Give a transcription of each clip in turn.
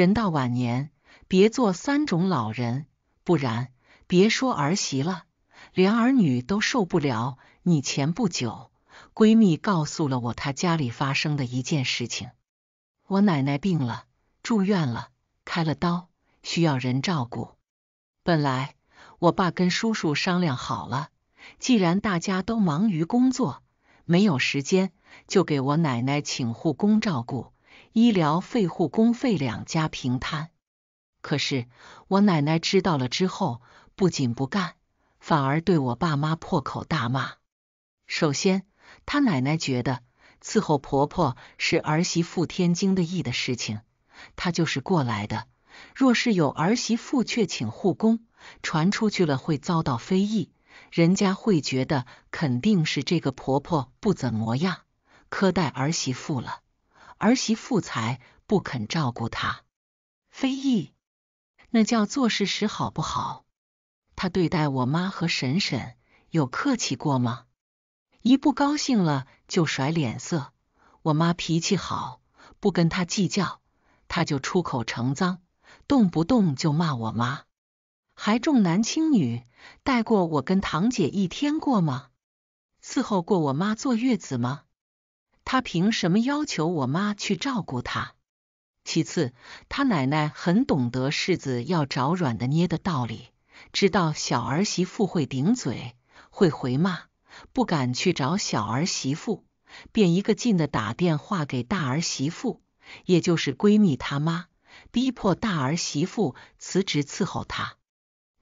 人到晚年，别做三种老人，不然别说儿媳了，连儿女都受不了。你前不久，闺蜜告诉了我她家里发生的一件事情：我奶奶病了，住院了，开了刀，需要人照顾。本来我爸跟叔叔商量好了，既然大家都忙于工作，没有时间，就给我奶奶请护工照顾。医疗费、护工费两家平摊。可是我奶奶知道了之后，不仅不干，反而对我爸妈破口大骂。首先，她奶奶觉得伺候婆婆是儿媳妇天经地义的事情，她就是过来的。若是有儿媳妇却请护工，传出去了会遭到非议，人家会觉得肯定是这个婆婆不怎么样，苛待儿媳妇了。儿媳妇才不肯照顾他，非议那叫做事实好不好？他对待我妈和婶婶有客气过吗？一不高兴了就甩脸色。我妈脾气好，不跟他计较，他就出口成脏，动不动就骂我妈，还重男轻女，带过我跟堂姐一天过吗？伺候过我妈坐月子吗？他凭什么要求我妈去照顾他？其次，他奶奶很懂得柿子要找软的捏的道理，知道小儿媳妇会顶嘴、会回骂，不敢去找小儿媳妇，便一个劲的打电话给大儿媳妇，也就是闺蜜他妈，逼迫大儿媳妇辞职伺候他。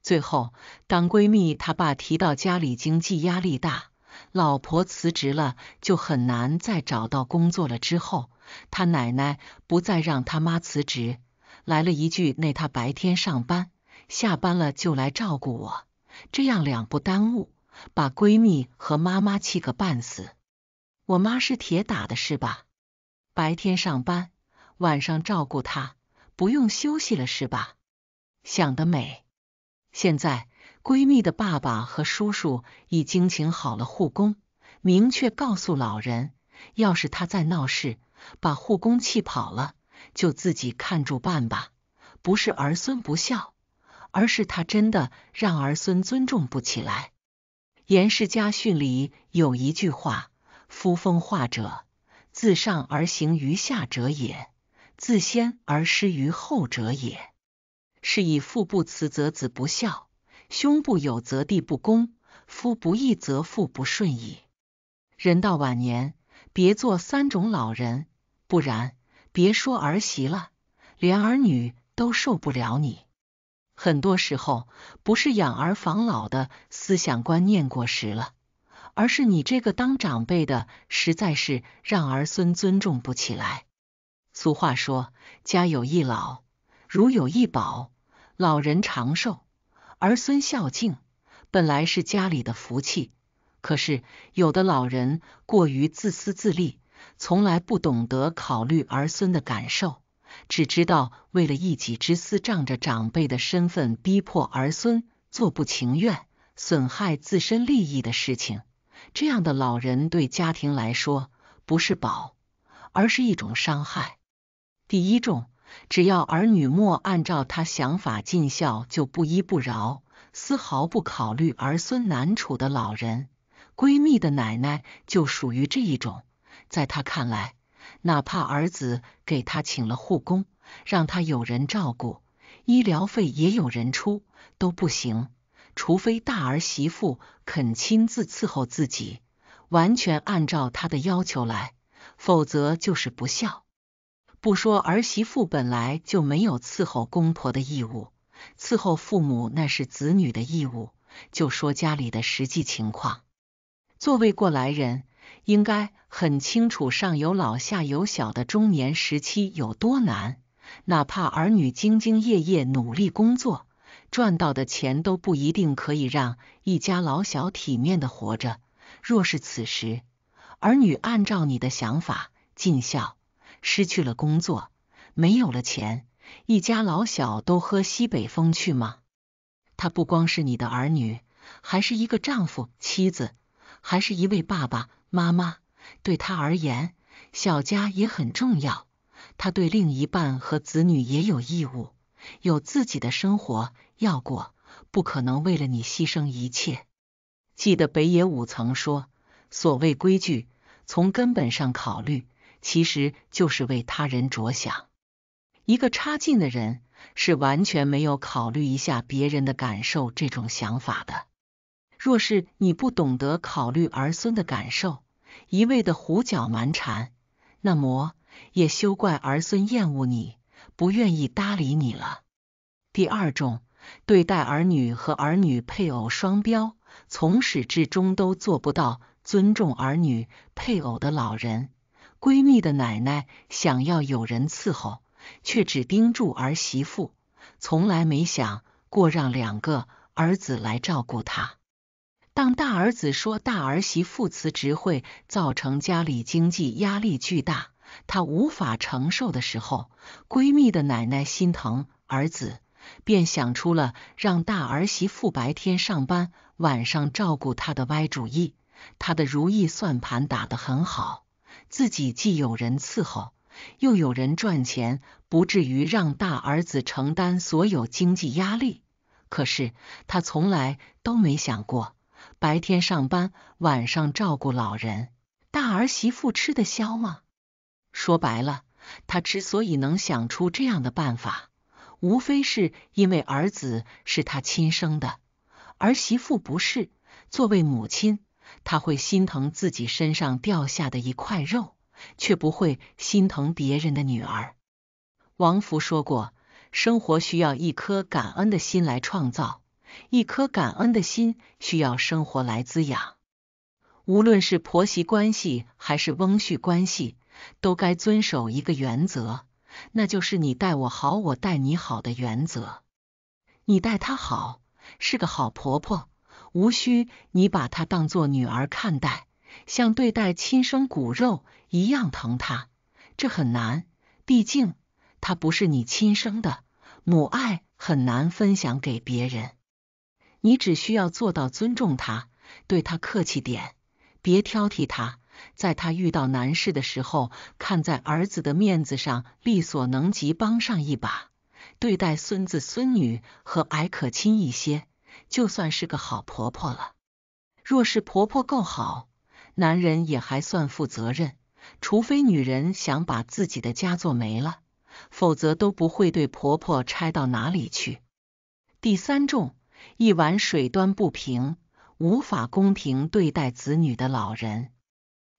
最后，当闺蜜她爸提到家里经济压力大。老婆辞职了，就很难再找到工作了。之后，他奶奶不再让他妈辞职，来了一句：“那他白天上班，下班了就来照顾我，这样两不耽误。”把闺蜜和妈妈气个半死。我妈是铁打的，是吧？白天上班，晚上照顾她，不用休息了，是吧？想得美！现在。闺蜜的爸爸和叔叔已经请好了护工，明确告诉老人，要是他再闹事，把护工气跑了，就自己看住办吧。不是儿孙不孝，而是他真的让儿孙尊重不起来。严氏家训里有一句话：“夫风化者，自上而行于下者也；自先而失于后者也。是以父不慈，则子不孝。”胸部有则地不公，夫不义则妇不顺矣。人到晚年，别做三种老人，不然别说儿媳了，连儿女都受不了你。很多时候，不是养儿防老的思想观念过时了，而是你这个当长辈的，实在是让儿孙尊重不起来。俗话说，家有一老，如有一宝。老人长寿。儿孙孝敬本来是家里的福气，可是有的老人过于自私自利，从来不懂得考虑儿孙的感受，只知道为了一己之私，仗着长辈的身份逼迫儿孙做不情愿、损害自身利益的事情。这样的老人对家庭来说不是宝，而是一种伤害。第一种。只要儿女莫按照他想法尽孝，就不依不饶，丝毫不考虑儿孙难处的老人，闺蜜的奶奶就属于这一种。在她看来，哪怕儿子给她请了护工，让她有人照顾，医疗费也有人出，都不行。除非大儿媳妇肯亲自伺候自己，完全按照她的要求来，否则就是不孝。不说儿媳妇本来就没有伺候公婆的义务，伺候父母那是子女的义务。就说家里的实际情况，作为过来人，应该很清楚上有老下有小的中年时期有多难。哪怕儿女兢兢业业努力工作，赚到的钱都不一定可以让一家老小体面的活着。若是此时儿女按照你的想法尽孝。失去了工作，没有了钱，一家老小都喝西北风去吗？他不光是你的儿女，还是一个丈夫、妻子，还是一位爸爸、妈妈。对他而言，小家也很重要。他对另一半和子女也有义务，有自己的生活要过，不可能为了你牺牲一切。记得北野武曾说：“所谓规矩，从根本上考虑。”其实就是为他人着想，一个差劲的人是完全没有考虑一下别人的感受这种想法的。若是你不懂得考虑儿孙的感受，一味的胡搅蛮缠，那么也休怪儿孙厌恶你，不愿意搭理你了。第二种，对待儿女和儿女配偶双标，从始至终都做不到尊重儿女配偶的老人。闺蜜的奶奶想要有人伺候，却只叮嘱儿媳妇，从来没想过让两个儿子来照顾她。当大儿子说大儿媳妇辞职会造成家里经济压力巨大，他无法承受的时候，闺蜜的奶奶心疼儿子，便想出了让大儿媳妇白天上班，晚上照顾她的歪主意。她的如意算盘打的很好。自己既有人伺候，又有人赚钱，不至于让大儿子承担所有经济压力。可是他从来都没想过，白天上班，晚上照顾老人，大儿媳妇吃得消吗？说白了，他之所以能想出这样的办法，无非是因为儿子是他亲生的，儿媳妇不是。作为母亲。他会心疼自己身上掉下的一块肉，却不会心疼别人的女儿。王福说过，生活需要一颗感恩的心来创造，一颗感恩的心需要生活来滋养。无论是婆媳关系还是翁婿关系，都该遵守一个原则，那就是你待我好，我待你好的原则。你待她好，是个好婆婆。无需你把她当做女儿看待，像对待亲生骨肉一样疼她，这很难，毕竟她不是你亲生的。母爱很难分享给别人，你只需要做到尊重她，对她客气点，别挑剔她。在她遇到难事的时候，看在儿子的面子上，力所能及帮上一把。对待孙子孙女和蔼可亲一些。就算是个好婆婆了，若是婆婆够好，男人也还算负责任。除非女人想把自己的家做没了，否则都不会对婆婆差到哪里去。第三种，一碗水端不平，无法公平对待子女的老人，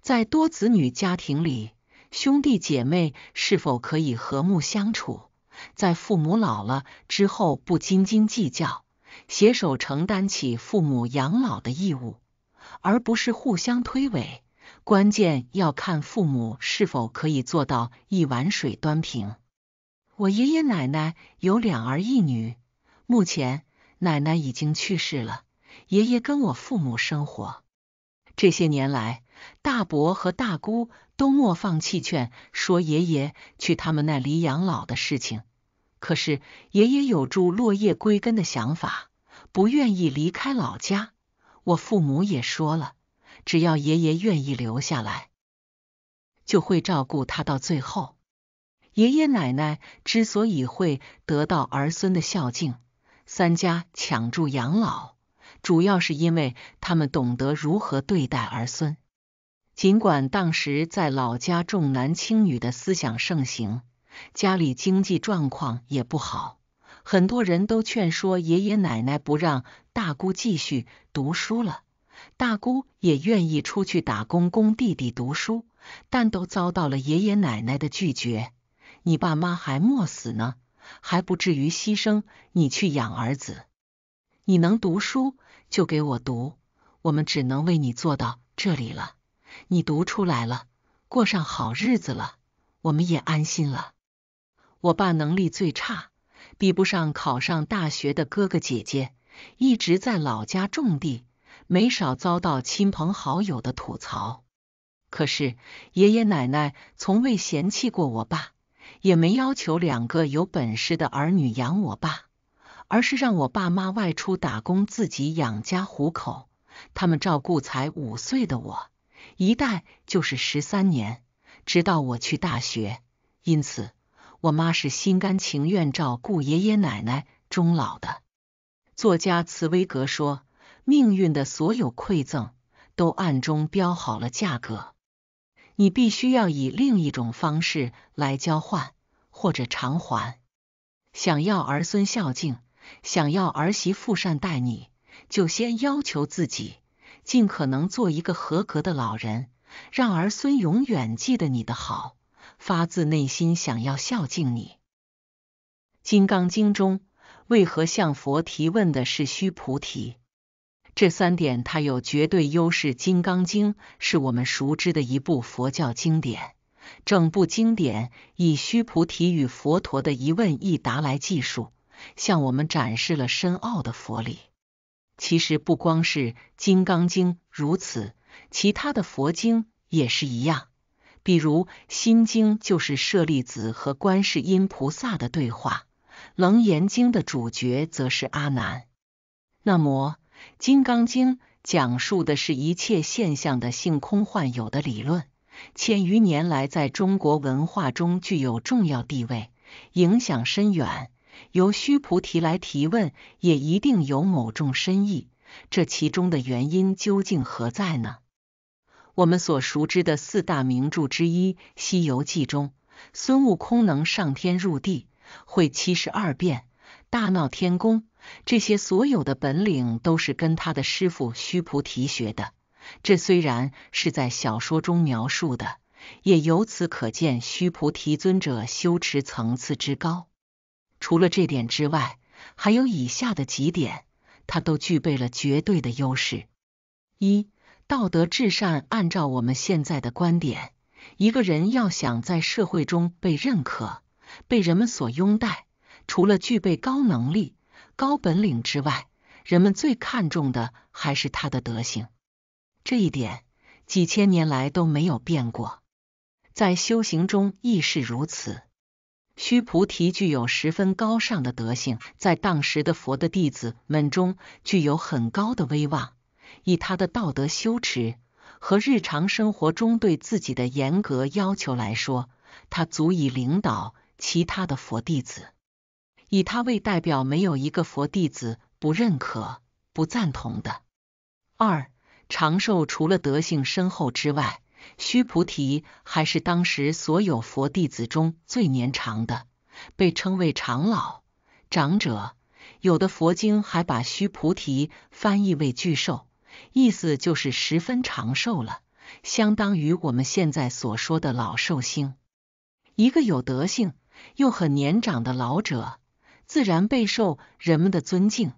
在多子女家庭里，兄弟姐妹是否可以和睦相处，在父母老了之后不斤斤计较。携手承担起父母养老的义务，而不是互相推诿。关键要看父母是否可以做到一碗水端平。我爷爷奶奶有两儿一女，目前奶奶已经去世了，爷爷跟我父母生活。这些年来，大伯和大姑都没放弃劝说爷爷去他们那里养老的事情。可是爷爷有住落叶归根的想法，不愿意离开老家。我父母也说了，只要爷爷愿意留下来，就会照顾他到最后。爷爷奶奶之所以会得到儿孙的孝敬，三家抢住养老，主要是因为他们懂得如何对待儿孙。尽管当时在老家重男轻女的思想盛行。家里经济状况也不好，很多人都劝说爷爷奶奶不让大姑继续读书了。大姑也愿意出去打工供弟弟读书，但都遭到了爷爷奶奶的拒绝。你爸妈还没死呢，还不至于牺牲你去养儿子。你能读书就给我读，我们只能为你做到这里了。你读出来了，过上好日子了，我们也安心了。我爸能力最差，比不上考上大学的哥哥姐姐，一直在老家种地，没少遭到亲朋好友的吐槽。可是爷爷奶奶从未嫌弃过我爸，也没要求两个有本事的儿女养我爸，而是让我爸妈外出打工，自己养家糊口。他们照顾才五岁的我，一带就是十三年，直到我去大学。因此。我妈是心甘情愿照顾爷爷奶奶终老的。作家茨威格说：“命运的所有馈赠，都暗中标好了价格，你必须要以另一种方式来交换或者偿还。”想要儿孙孝敬，想要儿媳妇善待你，就先要求自己，尽可能做一个合格的老人，让儿孙永远记得你的好。发自内心想要孝敬你，《金刚经》中为何向佛提问的是须菩提？这三点它有绝对优势。《金刚经》是我们熟知的一部佛教经典，整部经典以须菩提与佛陀的一问一答来记述，向我们展示了深奥的佛理。其实不光是《金刚经》如此，其他的佛经也是一样。比如《心经》就是舍利子和观世音菩萨的对话，《楞严经》的主角则是阿难。那么，《金刚经》讲述的是一切现象的性空幻有的理论，千余年来在中国文化中具有重要地位，影响深远。由须菩提来提问，也一定有某种深意。这其中的原因究竟何在呢？我们所熟知的四大名著之一《西游记》中，孙悟空能上天入地，会七十二变，大闹天宫，这些所有的本领都是跟他的师傅须菩提学的。这虽然是在小说中描述的，也由此可见须菩提尊者修持层次之高。除了这点之外，还有以下的几点，他都具备了绝对的优势。一道德至善。按照我们现在的观点，一个人要想在社会中被认可、被人们所拥戴，除了具备高能力、高本领之外，人们最看重的还是他的德行。这一点几千年来都没有变过，在修行中亦是如此。须菩提具有十分高尚的德行，在当时的佛的弟子们中具有很高的威望。以他的道德修持和日常生活中对自己的严格要求来说，他足以领导其他的佛弟子。以他为代表，没有一个佛弟子不认可、不赞同的。二长寿除了德性深厚之外，须菩提还是当时所有佛弟子中最年长的，被称为长老、长者。有的佛经还把须菩提翻译为巨寿。意思就是十分长寿了，相当于我们现在所说的老寿星。一个有德性又很年长的老者，自然备受人们的尊敬，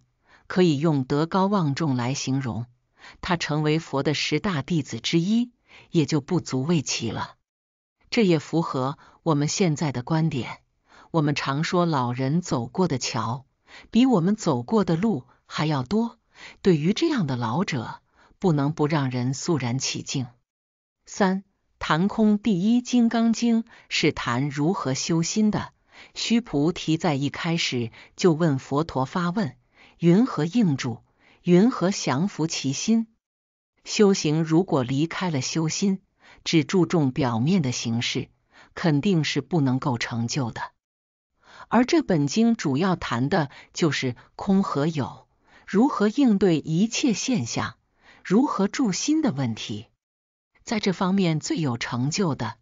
可以用德高望重来形容。他成为佛的十大弟子之一，也就不足为奇了。这也符合我们现在的观点。我们常说，老人走过的桥，比我们走过的路还要多。对于这样的老者，不能不让人肃然起敬。三谈空第一，《金刚经》是谈如何修心的。须菩提在一开始就问佛陀发问：云何应住？云何降伏其心？修行如果离开了修心，只注重表面的形式，肯定是不能够成就的。而这本经主要谈的就是空和有。如何应对一切现象，如何助心的问题，在这方面最有成就的，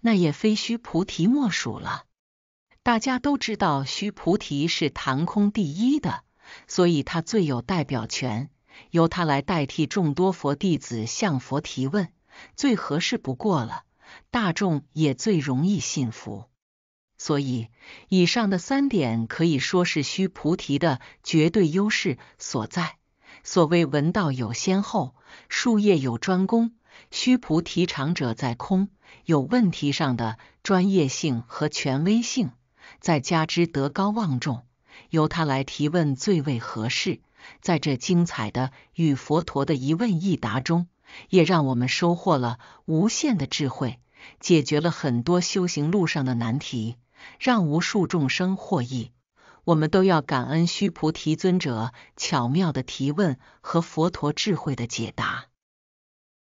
那也非须菩提莫属了。大家都知道，须菩提是坛空第一的，所以他最有代表权，由他来代替众多佛弟子向佛提问，最合适不过了。大众也最容易信服。所以，以上的三点可以说是须菩提的绝对优势所在。所谓文道有先后，术业有专攻，须菩提长者在空，有问题上的专业性和权威性，再加之德高望重，由他来提问最为合适。在这精彩的与佛陀的一问一答中，也让我们收获了无限的智慧，解决了很多修行路上的难题。让无数众生获益，我们都要感恩须菩提尊者巧妙的提问和佛陀智慧的解答。